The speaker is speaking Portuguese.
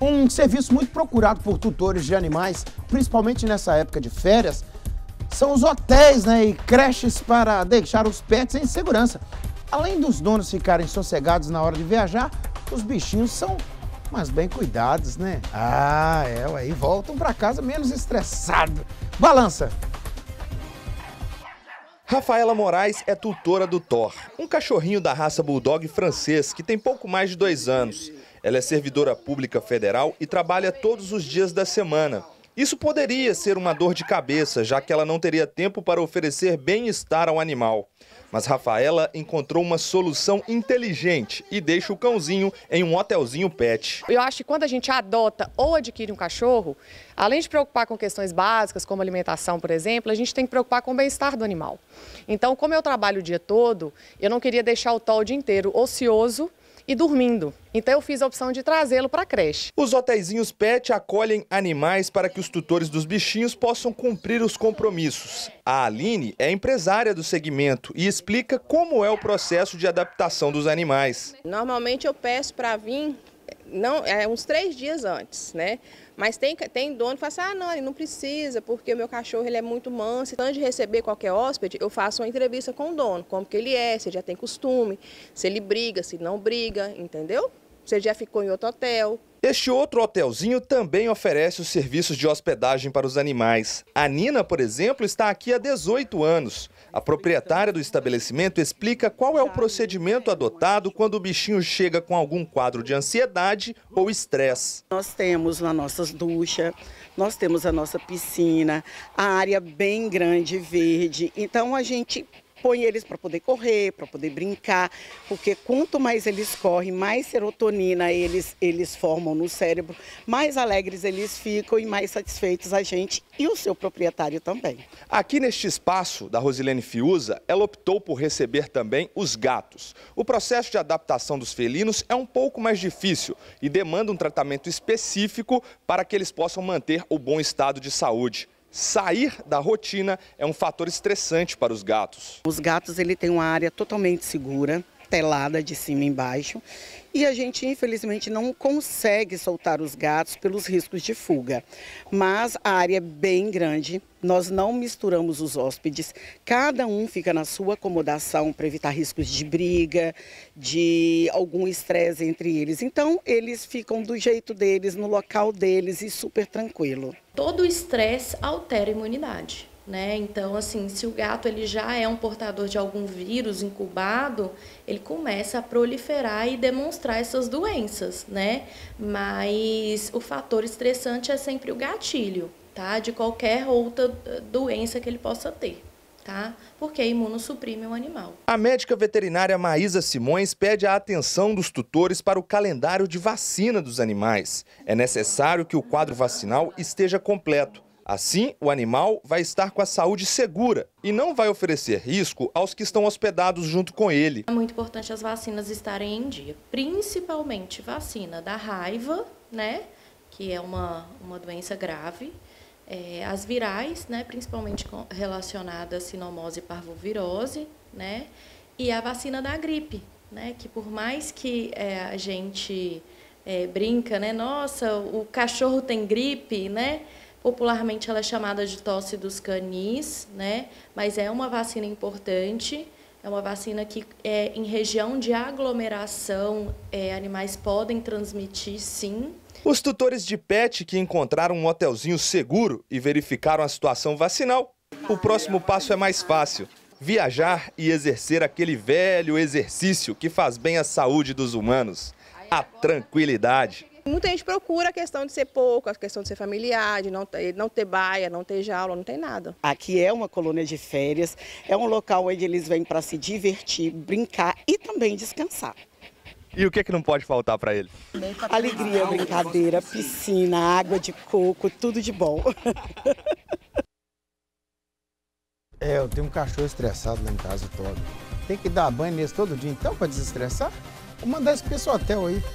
Um serviço muito procurado por tutores de animais, principalmente nessa época de férias, são os hotéis né, e creches para deixar os pets em segurança. Além dos donos ficarem sossegados na hora de viajar, os bichinhos são mais bem cuidados, né? Ah, é, aí voltam para casa menos estressados. Balança! Rafaela Moraes é tutora do Thor, um cachorrinho da raça bulldog francês que tem pouco mais de dois anos. Ela é servidora pública federal e trabalha todos os dias da semana. Isso poderia ser uma dor de cabeça, já que ela não teria tempo para oferecer bem-estar ao animal. Mas Rafaela encontrou uma solução inteligente e deixa o cãozinho em um hotelzinho pet. Eu acho que quando a gente adota ou adquire um cachorro, além de preocupar com questões básicas, como alimentação, por exemplo, a gente tem que preocupar com o bem-estar do animal. Então, como eu trabalho o dia todo, eu não queria deixar o Tó o dia inteiro ocioso e dormindo. Então eu fiz a opção de trazê-lo para a creche. Os hotéisinhos pet acolhem animais para que os tutores dos bichinhos possam cumprir os compromissos. A Aline é empresária do segmento e explica como é o processo de adaptação dos animais. Normalmente eu peço para vir não, é uns três dias antes, né? Mas tem, tem dono que fala assim, ah, não, ele não precisa, porque o meu cachorro ele é muito manso. Então, antes de receber qualquer hóspede, eu faço uma entrevista com o dono, como que ele é, se ele já tem costume, se ele briga, se não briga, entendeu? Se ele já ficou em outro hotel, este outro hotelzinho também oferece os serviços de hospedagem para os animais. A Nina, por exemplo, está aqui há 18 anos. A proprietária do estabelecimento explica qual é o procedimento adotado quando o bichinho chega com algum quadro de ansiedade ou estresse. Nós temos lá nossas duchas, nós temos a nossa piscina, a área bem grande verde. Então a gente põe eles para poder correr, para poder brincar, porque quanto mais eles correm, mais serotonina eles, eles formam no cérebro, mais alegres eles ficam e mais satisfeitos a gente e o seu proprietário também. Aqui neste espaço da Rosilene Fiuza, ela optou por receber também os gatos. O processo de adaptação dos felinos é um pouco mais difícil e demanda um tratamento específico para que eles possam manter o bom estado de saúde. Sair da rotina é um fator estressante para os gatos. Os gatos ele tem uma área totalmente segura, telada de cima e embaixo. E a gente, infelizmente, não consegue soltar os gatos pelos riscos de fuga. Mas a área é bem grande, nós não misturamos os hóspedes, cada um fica na sua acomodação para evitar riscos de briga, de algum estresse entre eles. Então, eles ficam do jeito deles, no local deles e super tranquilo. Todo estresse altera a imunidade. Né? Então, assim, se o gato ele já é um portador de algum vírus incubado, ele começa a proliferar e demonstrar essas doenças, né? Mas o fator estressante é sempre o gatilho, tá? De qualquer outra eh, doença que ele possa ter. Tá? Porque imunossuprime o é animal. A médica veterinária Maísa Simões pede a atenção dos tutores para o calendário de vacina dos animais. É necessário que o quadro vacinal esteja completo Assim, o animal vai estar com a saúde segura e não vai oferecer risco aos que estão hospedados junto com ele. É muito importante as vacinas estarem em dia, principalmente vacina da raiva, né, que é uma, uma doença grave, é, as virais, né, principalmente relacionadas à sinomose e parvovirose, né, e a vacina da gripe, né, que por mais que é, a gente é, brinca, né, nossa, o cachorro tem gripe, né, Popularmente ela é chamada de tosse dos canis, né? mas é uma vacina importante. É uma vacina que, é, em região de aglomeração, é, animais podem transmitir, sim. Os tutores de pet que encontraram um hotelzinho seguro e verificaram a situação vacinal, o próximo passo é mais fácil. Viajar e exercer aquele velho exercício que faz bem à saúde dos humanos. A tranquilidade. Muita gente procura a questão de ser pouco, a questão de ser familiar, de não ter, não ter baia, não ter jaula, não tem nada. Aqui é uma colônia de férias, é um local onde eles vêm para se divertir, brincar e também descansar. E o que, é que não pode faltar para eles? Alegria, brincadeira, piscina, água de coco, tudo de bom. É, eu tenho um cachorro estressado lá em casa todo. Tem que dar banho nesse todo dia, então, para desestressar? Vou mandar esse pessoal até aí.